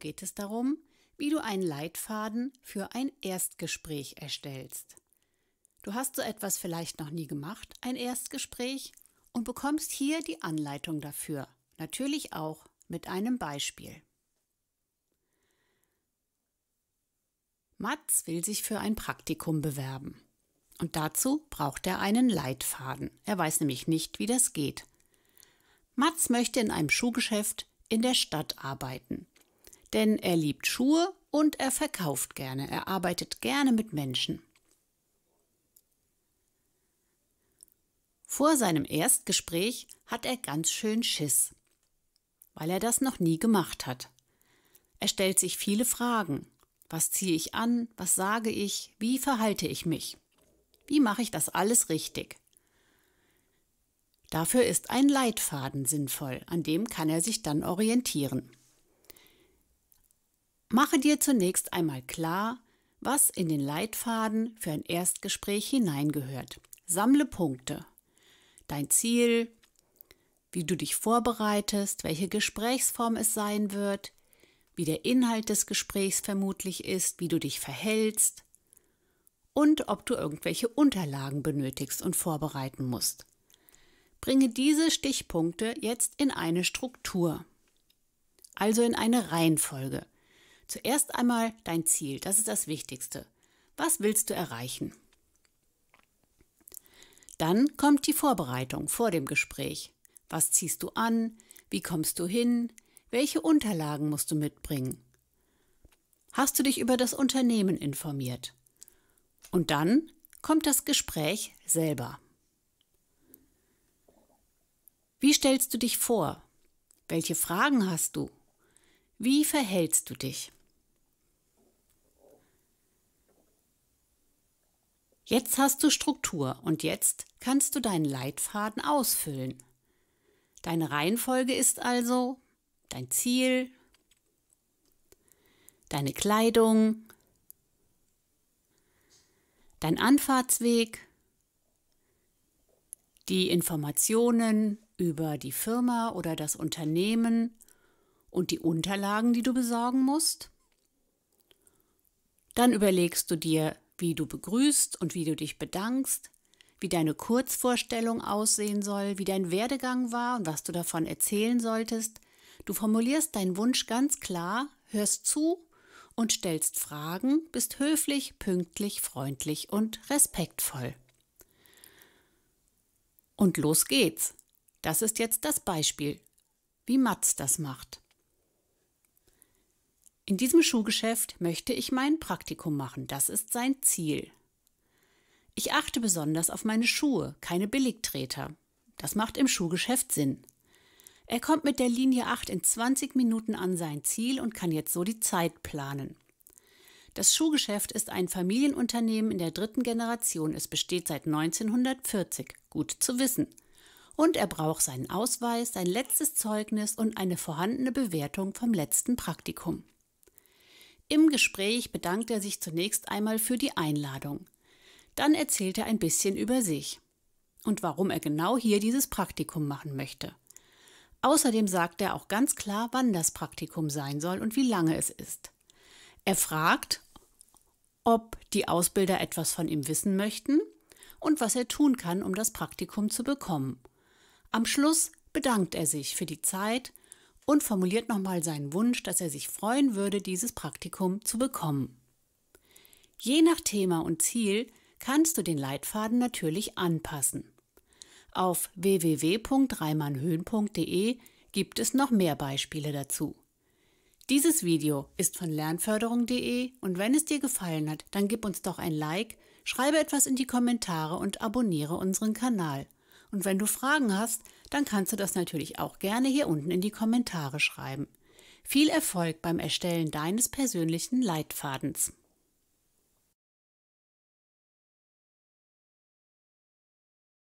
geht es darum, wie du einen Leitfaden für ein Erstgespräch erstellst. Du hast so etwas vielleicht noch nie gemacht, ein Erstgespräch, und bekommst hier die Anleitung dafür, natürlich auch mit einem Beispiel. Mats will sich für ein Praktikum bewerben. Und dazu braucht er einen Leitfaden. Er weiß nämlich nicht, wie das geht. Mats möchte in einem Schuhgeschäft in der Stadt arbeiten denn er liebt Schuhe und er verkauft gerne, er arbeitet gerne mit Menschen. Vor seinem Erstgespräch hat er ganz schön Schiss, weil er das noch nie gemacht hat. Er stellt sich viele Fragen. Was ziehe ich an? Was sage ich? Wie verhalte ich mich? Wie mache ich das alles richtig? Dafür ist ein Leitfaden sinnvoll, an dem kann er sich dann orientieren. Mache dir zunächst einmal klar, was in den Leitfaden für ein Erstgespräch hineingehört. Sammle Punkte. Dein Ziel, wie du dich vorbereitest, welche Gesprächsform es sein wird, wie der Inhalt des Gesprächs vermutlich ist, wie du dich verhältst und ob du irgendwelche Unterlagen benötigst und vorbereiten musst. Bringe diese Stichpunkte jetzt in eine Struktur, also in eine Reihenfolge. Zuerst einmal dein Ziel, das ist das Wichtigste. Was willst du erreichen? Dann kommt die Vorbereitung vor dem Gespräch. Was ziehst du an? Wie kommst du hin? Welche Unterlagen musst du mitbringen? Hast du dich über das Unternehmen informiert? Und dann kommt das Gespräch selber. Wie stellst du dich vor? Welche Fragen hast du? Wie verhältst du dich? Jetzt hast du Struktur und jetzt kannst du deinen Leitfaden ausfüllen. Deine Reihenfolge ist also dein Ziel, deine Kleidung, dein Anfahrtsweg, die Informationen über die Firma oder das Unternehmen und die Unterlagen, die du besorgen musst. Dann überlegst du dir, wie du begrüßt und wie du dich bedankst, wie deine Kurzvorstellung aussehen soll, wie dein Werdegang war und was du davon erzählen solltest. Du formulierst deinen Wunsch ganz klar, hörst zu und stellst Fragen, bist höflich, pünktlich, freundlich und respektvoll. Und los geht's. Das ist jetzt das Beispiel, wie Mats das macht. In diesem Schuhgeschäft möchte ich mein Praktikum machen, das ist sein Ziel. Ich achte besonders auf meine Schuhe, keine Billigtreter. Das macht im Schuhgeschäft Sinn. Er kommt mit der Linie 8 in 20 Minuten an sein Ziel und kann jetzt so die Zeit planen. Das Schuhgeschäft ist ein Familienunternehmen in der dritten Generation. Es besteht seit 1940. Gut zu wissen. Und er braucht seinen Ausweis, sein letztes Zeugnis und eine vorhandene Bewertung vom letzten Praktikum. Im Gespräch bedankt er sich zunächst einmal für die Einladung. Dann erzählt er ein bisschen über sich und warum er genau hier dieses Praktikum machen möchte. Außerdem sagt er auch ganz klar, wann das Praktikum sein soll und wie lange es ist. Er fragt, ob die Ausbilder etwas von ihm wissen möchten und was er tun kann, um das Praktikum zu bekommen. Am Schluss bedankt er sich für die Zeit, und formuliert nochmal seinen Wunsch, dass er sich freuen würde, dieses Praktikum zu bekommen. Je nach Thema und Ziel kannst du den Leitfaden natürlich anpassen. Auf www.reimannhöhen.de gibt es noch mehr Beispiele dazu. Dieses Video ist von lernförderung.de und wenn es dir gefallen hat, dann gib uns doch ein Like, schreibe etwas in die Kommentare und abonniere unseren Kanal. Und wenn du Fragen hast, dann kannst du das natürlich auch gerne hier unten in die Kommentare schreiben. Viel Erfolg beim Erstellen deines persönlichen Leitfadens.